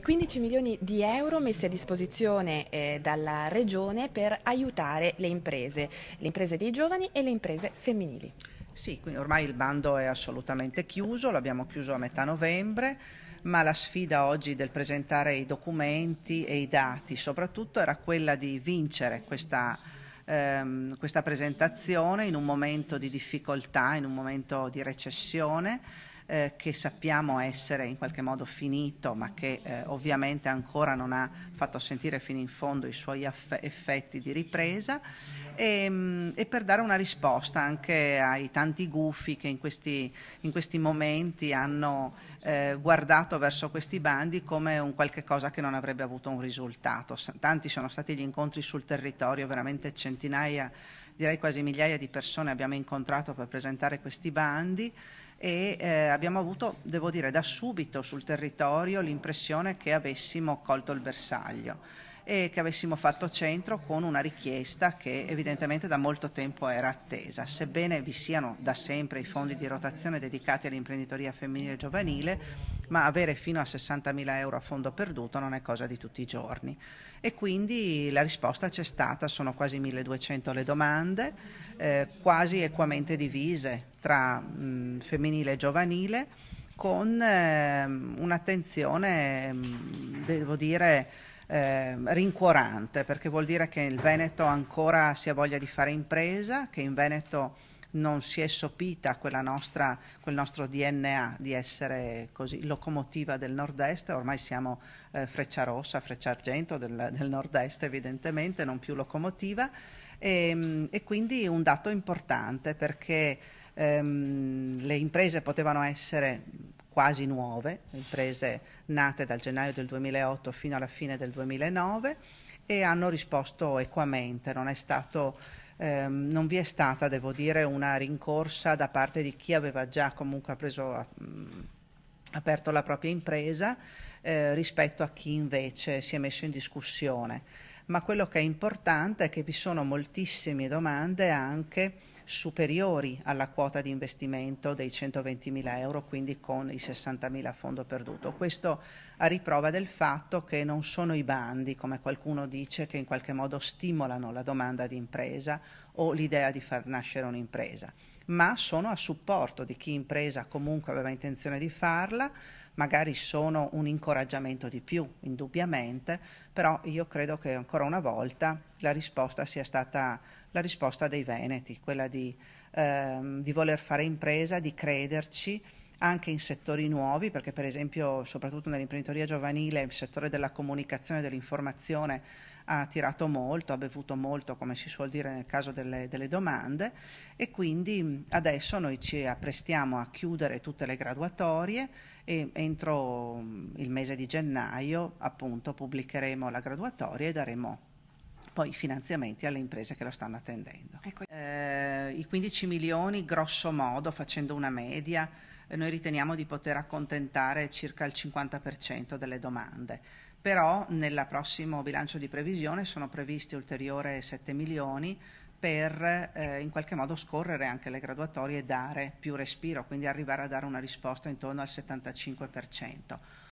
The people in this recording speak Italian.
15 eh, milioni di euro messi a disposizione eh, dalla Regione per aiutare le imprese, le imprese dei giovani e le imprese femminili. Sì, ormai il bando è assolutamente chiuso, l'abbiamo chiuso a metà novembre, ma la sfida oggi del presentare i documenti e i dati soprattutto era quella di vincere questa, ehm, questa presentazione in un momento di difficoltà, in un momento di recessione eh, che sappiamo essere in qualche modo finito, ma che eh, ovviamente ancora non ha fatto sentire fino in fondo i suoi effetti di ripresa, e, ehm, e, per dare una risposta anche ai tanti gufi che in questi, in questi momenti hanno eh, guardato verso questi bandi come un qualche cosa che non avrebbe avuto un risultato. Tanti sono stati gli incontri sul territorio, veramente centinaia direi quasi migliaia di persone abbiamo incontrato per presentare questi bandi e eh, abbiamo avuto, devo dire, da subito sul territorio l'impressione che avessimo colto il bersaglio e che avessimo fatto centro con una richiesta che evidentemente da molto tempo era attesa. Sebbene vi siano da sempre i fondi di rotazione dedicati all'imprenditoria femminile e giovanile, ma avere fino a 60.000 euro a fondo perduto non è cosa di tutti i giorni. E quindi la risposta c'è stata, sono quasi 1200 le domande, eh, quasi equamente divise tra mh, mm, femminile e giovanile, con eh, un'attenzione, mm, devo dire, eh, rincuorante perché vuol dire che il Veneto ancora si ha voglia di fare impresa, che in Veneto non si è sopita nostra, quel nostro DNA di essere così locomotiva del nord-est, ormai siamo eh, freccia rossa, freccia argento del, del nord-est evidentemente, non più locomotiva e, ehm, e quindi un dato importante perché ehm, le imprese potevano essere quasi nuove, imprese nate dal gennaio del 2008 fino alla fine del 2009 e hanno risposto equamente, non, stato, ehm, non vi è stata, devo dire, una rincorsa da parte di chi aveva già comunque preso, mh, aperto la propria impresa eh, rispetto a chi invece si è messo in discussione ma quello che è importante è che vi sono moltissime domande anche superiori alla quota di investimento dei 120.000 euro, quindi con i 60.000 a fondo perduto. Questo a riprova del fatto che non sono i bandi, come qualcuno dice, che in qualche modo stimolano la domanda di impresa o l'idea di far nascere un'impresa, ma sono a supporto di chi impresa comunque aveva intenzione di farla, magari sono un incoraggiamento di più, indubbiamente, però io credo che ancora una volta la risposta sia stata la risposta dei Veneti, quella di, ehm, di voler fare impresa, di crederci anche in settori nuovi, perché per esempio soprattutto nell'imprenditoria giovanile, il settore della comunicazione e dell'informazione ha tirato molto, ha bevuto molto, come si suol dire nel caso delle, delle domande, e quindi adesso noi ci apprestiamo a chiudere tutte le graduatorie e entro il mese di gennaio appunto pubblicheremo la graduatoria e daremo poi i finanziamenti alle imprese che lo stanno attendendo. Ecco. Eh, I 15 milioni grosso modo, facendo una media, noi riteniamo di poter accontentare circa il 50% delle domande. Però nel prossimo bilancio di previsione sono previsti ulteriori 7 milioni per eh, in qualche modo scorrere anche le graduatorie e dare più respiro, quindi arrivare a dare una risposta intorno al 75%.